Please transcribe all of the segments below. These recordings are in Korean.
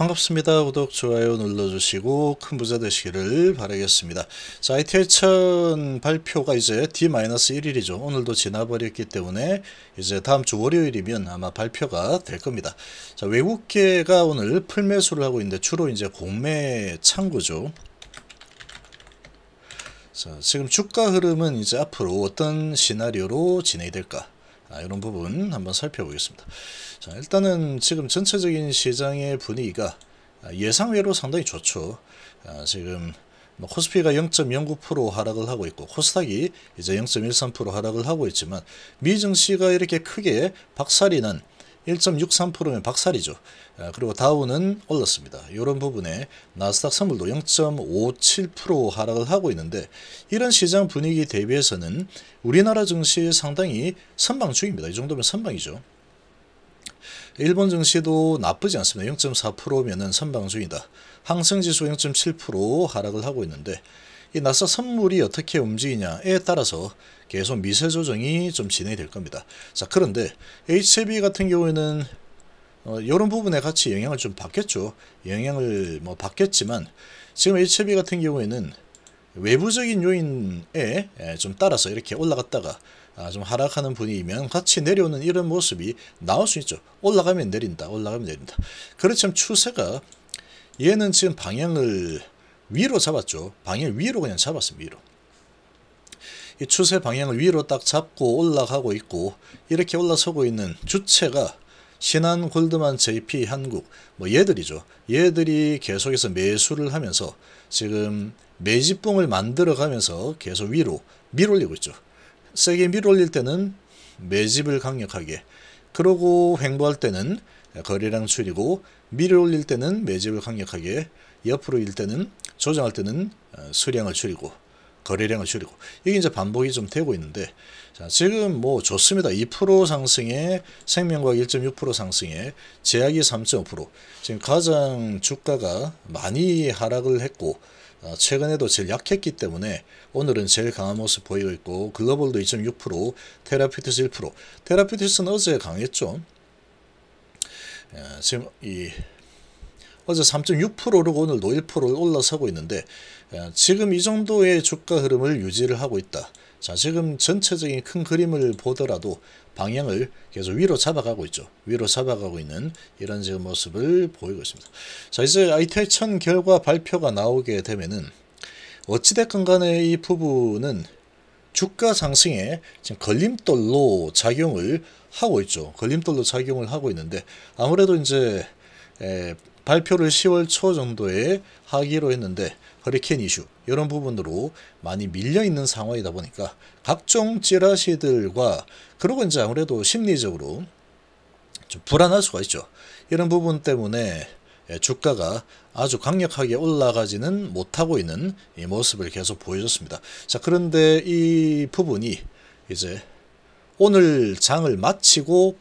반갑습니다. 구독, 좋아요 눌러주시고 큰 부자 되시기를 바라겠습니다. 자, i t 천 발표가 이제 D-1일이죠. 오늘도 지나버렸기 때문에 이제 다음 주 월요일이면 아마 발표가 될 겁니다. 자, 외국계가 오늘 풀매수를 하고 있는데 주로 이제 공매 창구죠. 자, 지금 주가 흐름은 이제 앞으로 어떤 시나리오로 진행이 될까? 아, 이런 부분 한번 살펴보겠습니다. 자, 일단은 지금 전체적인 시장의 분위기가 아, 예상외로 상당히 좋죠. 아, 지금 뭐 코스피가 0.09% 하락을 하고 있고 코스닥이 이제 0.13% 하락을 하고 있지만 미증시가 이렇게 크게 박살이 난 1.63%면 박살이죠. 아, 그리고 다우는 올랐습니다. 이런 부분에 나스닥 선물도 0.57% 하락을 하고 있는데 이런 시장 분위기 대비해서는 우리나라 증시 상당히 선방 중입니다. 이 정도면 선방이죠. 일본 증시도 나쁘지 않습니다. 0.4%면은 선방중이다. 항생지수 0.7% 하락을 하고 있는데 이 나사 선물이 어떻게 움직이냐에 따라서 계속 미세 조정이 좀 진행이 될 겁니다. 자 그런데 HB e 같은 경우에는 어, 이런 부분에 같이 영향을 좀 받겠죠. 영향을 뭐 받겠지만 지금 HB e 같은 경우에는 외부적인 요인에 좀 따라서 이렇게 올라갔다가 아, 좀 하락하는 분위기면 같이 내려오는 이런 모습이 나올 수 있죠. 올라가면 내린다. 올라가면 내린다. 그렇지만 추세가 얘는 지금 방향을 위로 잡았죠. 방향 위로 그냥 잡았습니다. 위로. 이 추세 방향을 위로 딱 잡고 올라가고 있고 이렇게 올라서고 있는 주체가 신한 골드만 JP 한국 뭐 얘들이죠. 얘들이 계속해서 매수를 하면서 지금 매집봉을 만들어 가면서 계속 위로 밀올리고 있죠. 세게 밀어올릴 때는 매집을 강력하게 그러고 횡보할 때는 거래량 줄이고 밀어올릴 때는 매집을 강력하게 옆으로 일 때는 조정할 때는 어, 수량을 줄이고 거래량을 줄이고 이게 이제 반복이 좀 되고 있는데 자, 지금 뭐 좋습니다. 2% 상승에 생명과1.6% 상승에 제약이 3.5% 지금 가장 주가가 많이 하락을 했고 어, 최근에도 제일 약했기 때문에 오늘은 제일 강한 모습 보이고 있고 글로벌도 2.6% 테라피티스 1% 테라피티스는 어제 강했죠. 예, 지금 이 어제 3.6%를 오늘도 1%를 올라서고 있는데 예, 지금 이 정도의 주가 흐름을 유지를 하고 있다. 자 지금 전체적인 큰 그림을 보더라도 방향을 계속 위로 잡아가고 있죠. 위로 잡아가고 있는 이런 지금 모습을 보이고 있습니다. 자 이제 ITI 1 결과 발표가 나오게 되면은 어찌됐건 간에 이 부분은 주가 상승에 지금 걸림돌로 작용을 하고 있죠. 걸림돌로 작용을 하고 있는데 아무래도 이제 발표를 10월 초 정도에 하기로 했는데 허리케인 이슈 이런 부분으로 많이 밀려있는 상황이다 보니까 각종 찌라시들과 그러고 이제 아무래도 심리적으로 좀 불안할 수가 있죠. 이런 부분 때문에 주가가 아주 강력하게 올라가지는 못하고 있는 이 모습을 계속 보여줬습니다. 자 그런데 이 부분이 이제 오늘 장을 마치고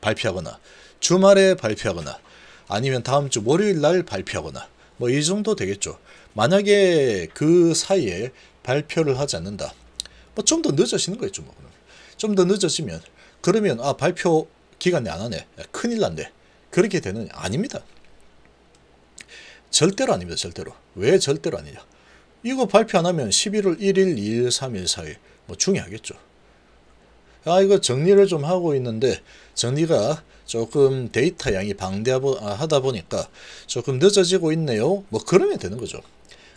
발표하거나 주말에 발표하거나 아니면 다음 주 월요일 날 발표하거나 뭐 이 정도 되겠죠. 만약에 그 사이에 발표를 하지 않는다. 뭐 좀 더 늦어지는 거겠죠. 뭐. 좀 더 늦어지면 그러면 아 발표 기간이 안 하네. 큰일 난데. 그렇게 되는 아닙니다. 절대로 아닙니다. 절대로. 왜 절대로 아니냐. 이거 발표 안 하면 11월 1일, 2일, 3일, 4일 뭐 중요하겠죠. 아 이거 정리를 좀 하고 있는데 정리가 조금 데이터 양이 방대하다 아, 보니까 조금 늦어지고 있네요. 뭐 그러면 되는 거죠.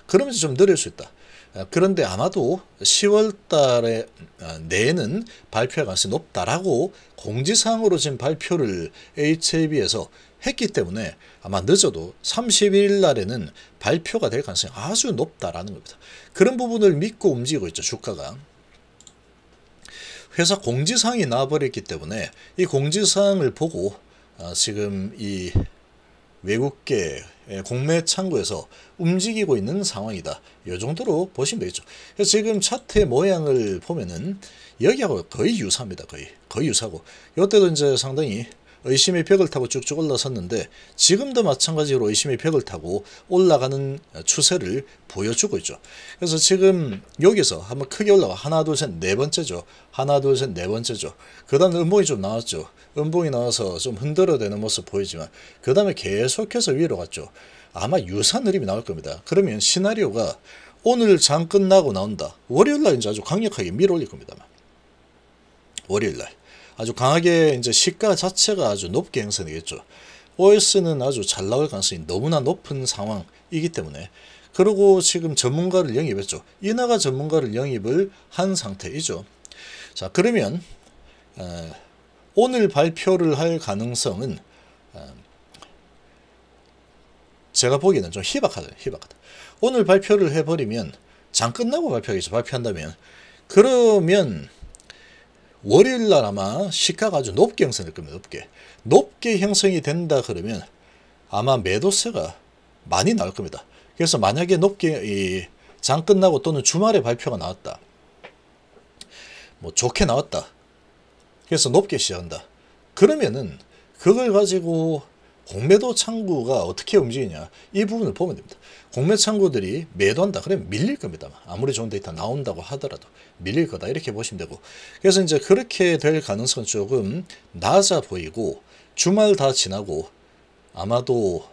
그러면좀 느릴 수 있다. 아, 그런데 아마도 10월 달에 아, 내는 발표할 가능성이 높다라고 공지사항으로 지금 발표를 HAB에서 했기 때문에 아마 늦어도 31일 날에는 발표가 될 가능성이 아주 높다라는 겁니다. 그런 부분을 믿고 움직이고 있죠, 주가가. 회사 공지사항이 나와버렸기 때문에 이 공지사항을 보고 아, 지금 이 외국계 예, 공매 창구에서 움직이고 있는 상황이다. 이 정도로 보시면 되겠죠. 그래서 지금 차트의 모양을 보면은 여기하고 거의 유사합니다. 거의 거의 유사고 이때도 이제 상당히 의심의 벽을 타고 쭉쭉 올라섰는데 지금도 마찬가지로 의심의 벽을 타고 올라가는 추세를 보여주고 있죠. 그래서 지금 여기서 한번 크게 올라가 하나 둘셋네 번째죠. 하나 둘셋네 번째죠. 그 다음 에 음봉이 좀 나왔죠. 음봉이 나와서 좀 흔들어대는 모습 보이지만 그 다음에 계속해서 위로 갔죠. 아마 유사한 흐림이 나올 겁니다. 그러면 시나리오가 오늘 장 끝나고 나온다. 월요일날 이제 아주 강력하게 밀어올릴 겁니다만. 월요일날 아주 강하게 이제 시가 자체가 아주 높게 형성되겠죠. OS는 아주 잘 나올 가능성이 너무나 높은 상황이기 때문에 그리고 지금 전문가를 영입했죠. 인하가 전문가를 영입을 한 상태이죠. 자 그러면 어, 오늘 발표를 할 가능성은 어, 제가 보기에는 좀 희박하다. 희박하다. 오늘 발표를 해버리면 장 끝나고 발표하겠죠. 발표한다면 그러면 월요일 날 아마 시가가 아주 높게 형성될 겁니다. 높게. 높게 형성이 된다 그러면 아마 매도세가 많이 나올 겁니다. 그래서 만약에 높게 이장 끝나고 또는 주말에 발표가 나왔다. 뭐 좋게 나왔다. 그래서 높게 시작한다. 그러면은 그걸 가지고 공매도 창구가 어떻게 움직이냐 이 부분을 보면 됩니다. 공매 창구들이 매도한다 그러면 밀릴 겁니다. 아무리 좋은 데이터 나온다고 하더라도 밀릴 거다 이렇게 보시면 되고 그래서 이제 그렇게 될 가능성은 조금 낮아 보이고 주말 다 지나고 아마도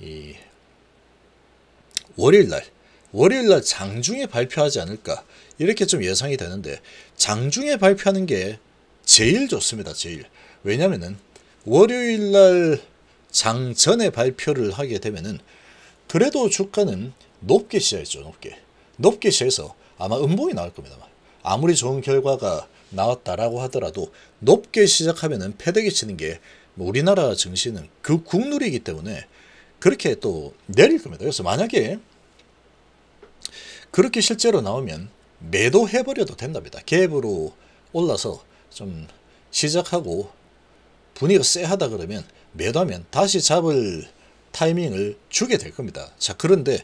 이 월요일날 월요일날 장중에 발표하지 않을까 이렇게 좀 예상이 되는데 장중에 발표하는 게 제일 좋습니다. 제일 왜냐면은 월요일 날 장전에 발표를 하게 되면은 그래도 주가는 높게 시작했죠. 높게. 높게 시작해서 아마 음봉이 나올 겁니다. 아무리 좋은 결과가 나왔다라고 하더라도 높게 시작하면은 패대기 치는 게 뭐 우리나라 증시는 그 국룰이기 때문에 그렇게 또 내릴 겁니다. 그래서 만약에 그렇게 실제로 나오면 매도해버려도 된답니다. 갭으로 올라서 좀 시작하고 분위기가 쎄하다 그러면 매도하면 다시 잡을 타이밍을 주게 될 겁니다. 자 그런데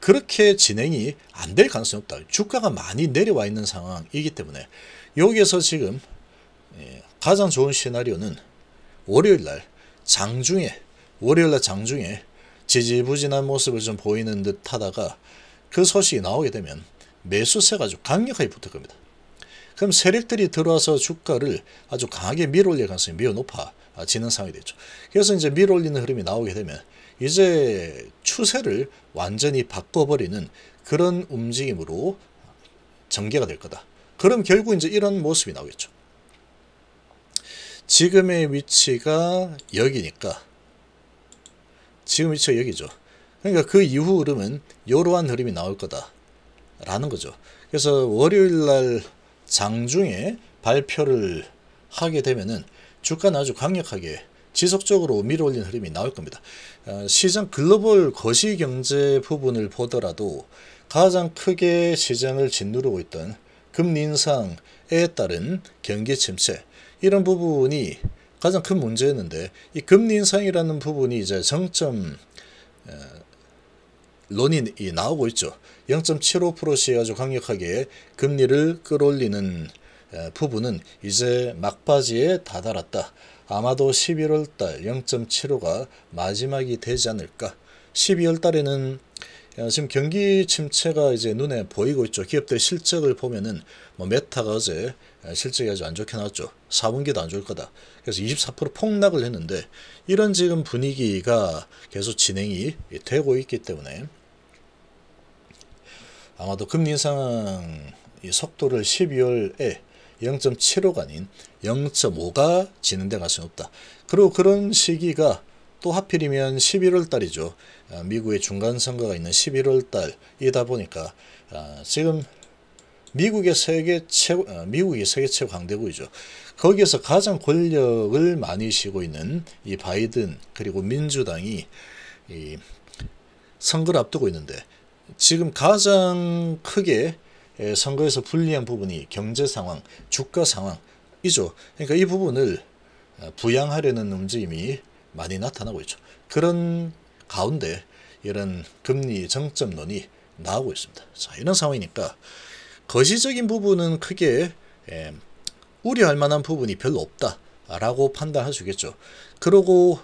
그렇게 진행이 안 될 가능성이 없다. 주가가 많이 내려와 있는 상황이기 때문에 여기에서 지금 예, 가장 좋은 시나리오는 월요일날 장중에 월요일날 장중에 지지부진한 모습을 좀 보이는 듯 하다가 그 소식이 나오게 되면 매수세가 아주 강력하게 붙을 겁니다. 그럼 세력들이 들어와서 주가를 아주 강하게 밀어올릴 가능성이 매우 높아지는 상황이 되죠. 그래서 이제 밀어올리는 흐름이 나오게 되면 이제 추세를 완전히 바꿔버리는 그런 움직임으로 전개가 될 거다. 그럼 결국 이제 이런 모습이 나오겠죠. 지금의 위치가 여기니까 지금 위치가 여기죠. 그러니까 그 이후 흐름은 이러한 흐름이 나올 거다. 라는 거죠. 그래서 월요일 날 장중에 발표를 하게 되면은 주가는 아주 강력하게 지속적으로 밀어올린 흐름이 나올 겁니다. 어, 시장 글로벌 거시경제 부분을 보더라도 가장 크게 시장을 짓누르고 있던 금리 인상에 따른 경기 침체 이런 부분이 가장 큰 문제였는데 이 금리 인상이라는 부분이 이제 정점 론이 어, 나오고 있죠. 0.75%씩 아주 강력하게 금리를 끌어올리는 부분은 이제 막바지에 다다랐다. 아마도 11월 달 0.75가 마지막이 되지 않을까. 12월 달에는 어, 지금 경기 침체가 이제 눈에 보이고 있죠. 기업들 실적을 보면은 뭐 메타가 어제 실적이 아주 안 좋게 나왔죠. 4분기도 안 좋을 거다. 그래서 24% 폭락을 했는데 이런 지금 분위기가 계속 진행이 되고 있기 때문에 아마도 금리 인상 속도를 12월에 0.75가 아닌 0.5가 진행돼 갈 수는 없다. 그리고 그런 시기가 또 하필이면 11월 달이죠. 아, 미국의 중간 선거가 있는 11월 달이다 보니까 아, 지금 미국의 세계 최고, 아, 미국이 세계 최고 강대국이죠. 거기에서 가장 권력을 많이 쥐고 있는 이 바이든 그리고 민주당이 이 선거를 앞두고 있는데 지금 가장 크게 선거에서 불리한 부분이 경제 상황, 주가 상황이죠. 그러니까 이 부분을 아, 부양하려는 움직임이 많이 나타나고 있죠. 그런 가운데 이런 금리 정점론이 나오고 있습니다. 자, 이런 상황이니까 거시적인 부분은 크게 에, 우려할 만한 부분이 별로 없다라고 판단할 수 있겠죠. 그러고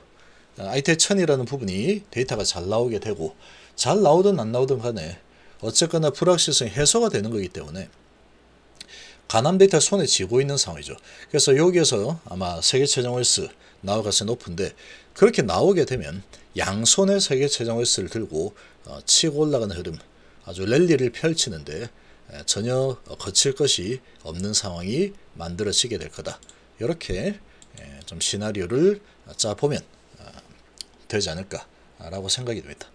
아, 아이테 천이라는 부분이 데이터가 잘 나오게 되고 잘 나오든 안 나오든 간에 어쨌거나 불확실성이 해소가 되는 거기 때문에 가남 데이터 손에 쥐고 있는 상황이죠. 그래서 여기에서 아마 세계 최종 월스 나올 가능성이 높은데 그렇게 나오게 되면 양손에 세계 최종 월스를 들고 어, 치고 올라가는 흐름 아주 랠리를 펼치는데 전혀 거칠 것이 없는 상황이 만들어지게 될 거다. 이렇게 좀 시나리오를 짜보면 어, 되지 않을까라고 생각이 됩니다.